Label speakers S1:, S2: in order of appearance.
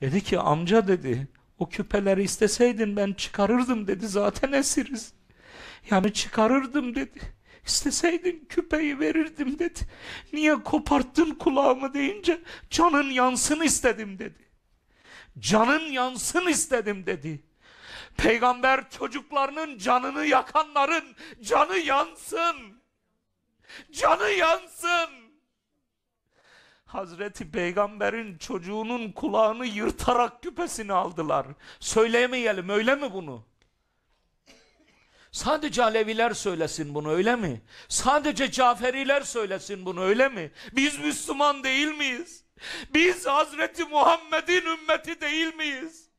S1: Dedi ki amca dedi o küpeleri isteseydin ben çıkarırdım dedi zaten esiriz. Yani çıkarırdım dedi. İsteseydin küpeyi verirdim dedi. Niye koparttın kulağımı deyince canın yansın istedim dedi. Canın yansın istedim dedi. Peygamber çocuklarının canını yakanların canı yansın. Canı yansın. Hazreti Peygamber'in çocuğunun kulağını yırtarak küpesini aldılar. Söyleyemeyelim. öyle mi bunu? Sadece Aleviler söylesin bunu öyle mi? Sadece Caferiler söylesin bunu öyle mi? Biz Müslüman değil miyiz? Biz Hazreti Muhammed'in ümmeti değil miyiz?